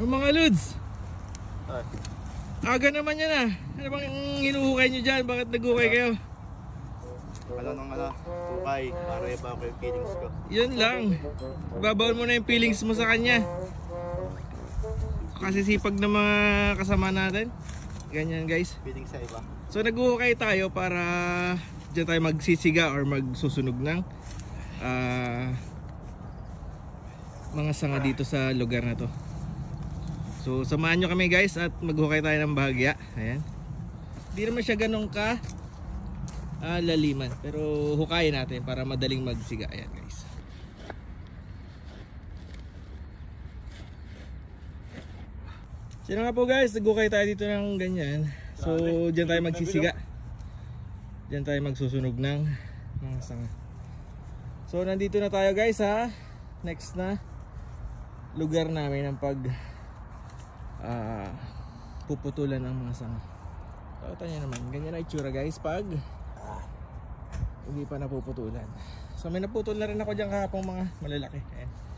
O mga Ludes. Ay. Aga naman yan ah. Ano bang hinuhukay nyo dyan? Bakit naghukay kayo? Wala nang ano, hukay. Para iba ako yung feelings ko. Yun lang. Babawal mo na yung feelings mo sa kanya. Kasi sipag ng mga kasama natin. Ganyan guys. Feeling sa iba. So naghukay tayo para dyan tayo magsisiga or magsusunog ng uh, mga sanga dito sa lugar na to. So samahan nyo kami guys at maghukay tayo ng bahagya. Ayan. Hindi naman siya ganun ka ah, laliman. Pero hukayin natin para madaling magsiga. Ayan guys. So nga po guys, naghukay tayo dito ng ganyan. So dyan tayo magsisiga. Dyan tayo magsusunog ng mga sanga. So nandito na tayo guys ha. Next na lugar namin ng pag uh, puputulan ang mga sanga so tanya naman ganyan na itsura guys pag uh, hindi pa napuputulan so may naputol na rin ako dyan kahapon mga malalaki ayan